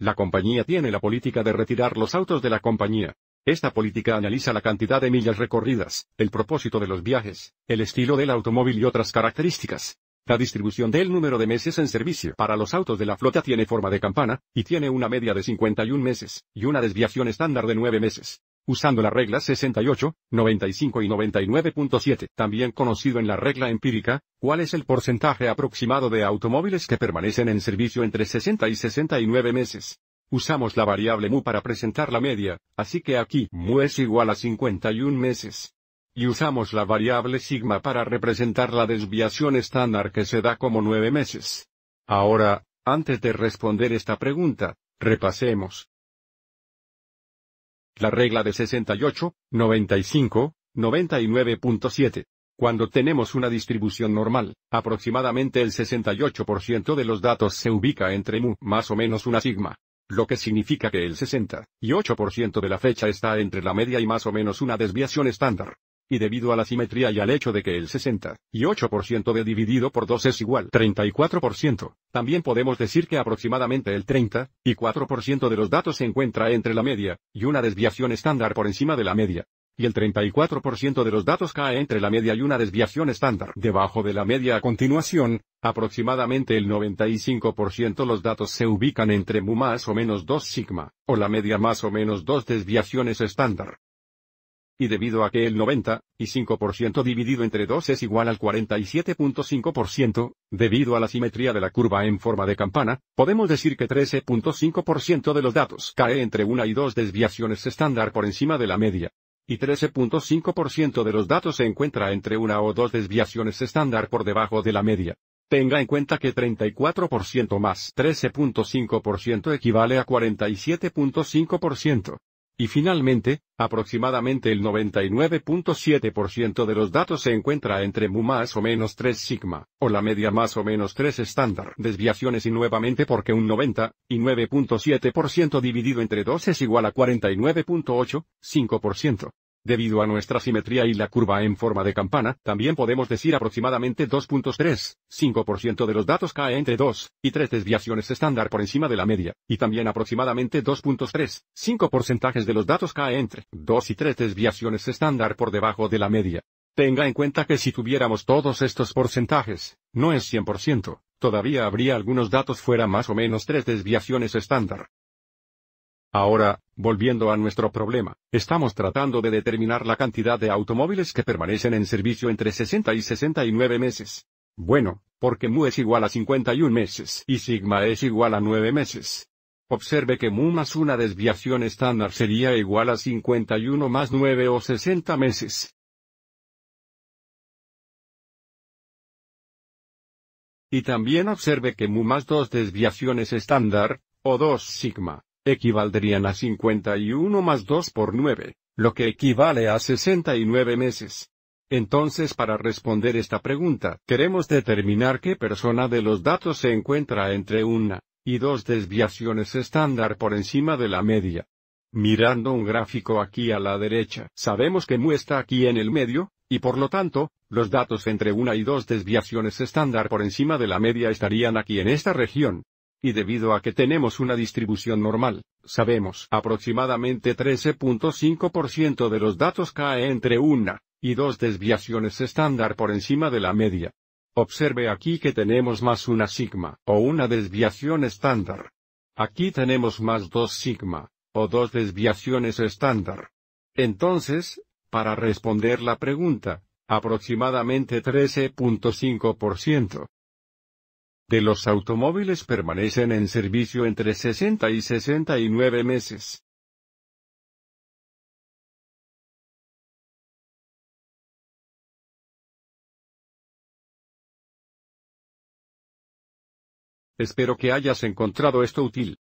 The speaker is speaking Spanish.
La compañía tiene la política de retirar los autos de la compañía. Esta política analiza la cantidad de millas recorridas, el propósito de los viajes, el estilo del automóvil y otras características. La distribución del número de meses en servicio para los autos de la flota tiene forma de campana, y tiene una media de 51 meses, y una desviación estándar de 9 meses usando la regla 68, 95 y 99.7, también conocido en la regla empírica, cuál es el porcentaje aproximado de automóviles que permanecen en servicio entre 60 y 69 meses. Usamos la variable mu para presentar la media, así que aquí mu es igual a 51 meses. Y usamos la variable sigma para representar la desviación estándar que se da como 9 meses. Ahora, antes de responder esta pregunta, repasemos. La regla de 68, 95, 99.7. Cuando tenemos una distribución normal, aproximadamente el 68% de los datos se ubica entre mu más o menos una sigma, lo que significa que el 68% de la fecha está entre la media y más o menos una desviación estándar. Y debido a la simetría y al hecho de que el 8% de dividido por 2 es igual 34%, también podemos decir que aproximadamente el 4% de los datos se encuentra entre la media, y una desviación estándar por encima de la media. Y el 34% de los datos cae entre la media y una desviación estándar debajo de la media a continuación, aproximadamente el 95% los datos se ubican entre mu más o menos 2 sigma, o la media más o menos 2 desviaciones estándar. Y debido a que el 90, y 5% dividido entre 2 es igual al 47.5%, debido a la simetría de la curva en forma de campana, podemos decir que 13.5% de los datos cae entre una y dos desviaciones estándar por encima de la media. Y 13.5% de los datos se encuentra entre una o dos desviaciones estándar por debajo de la media. Tenga en cuenta que 34% más 13.5% equivale a 47.5%. Y finalmente, aproximadamente el 99.7% de los datos se encuentra entre mu más o menos 3 sigma, o la media más o menos 3 estándar desviaciones y nuevamente porque un 90, y 9.7% dividido entre 2 es igual a 49.8, 5%. Debido a nuestra simetría y la curva en forma de campana, también podemos decir aproximadamente 2.3, 5% de los datos cae entre 2 y 3 desviaciones estándar por encima de la media, y también aproximadamente 2.3, 5 de los datos cae entre 2 y 3 desviaciones estándar por debajo de la media. Tenga en cuenta que si tuviéramos todos estos porcentajes, no es 100%, todavía habría algunos datos fuera más o menos 3 desviaciones estándar. Ahora, volviendo a nuestro problema, estamos tratando de determinar la cantidad de automóviles que permanecen en servicio entre 60 y 69 meses. Bueno, porque mu es igual a 51 meses y sigma es igual a 9 meses. Observe que mu más una desviación estándar sería igual a 51 más 9 o 60 meses. Y también observe que mu más dos desviaciones estándar, o 2 sigma, equivaldrían a 51 más 2 por 9, lo que equivale a 69 meses. Entonces para responder esta pregunta, queremos determinar qué persona de los datos se encuentra entre una y dos desviaciones estándar por encima de la media. Mirando un gráfico aquí a la derecha, sabemos que muestra aquí en el medio, y por lo tanto, los datos entre una y dos desviaciones estándar por encima de la media estarían aquí en esta región y debido a que tenemos una distribución normal, sabemos aproximadamente 13.5% de los datos cae entre una y dos desviaciones estándar por encima de la media. Observe aquí que tenemos más una sigma o una desviación estándar. Aquí tenemos más dos sigma o dos desviaciones estándar. Entonces, para responder la pregunta, aproximadamente 13.5%, de los automóviles permanecen en servicio entre 60 y 69 meses. Espero que hayas encontrado esto útil.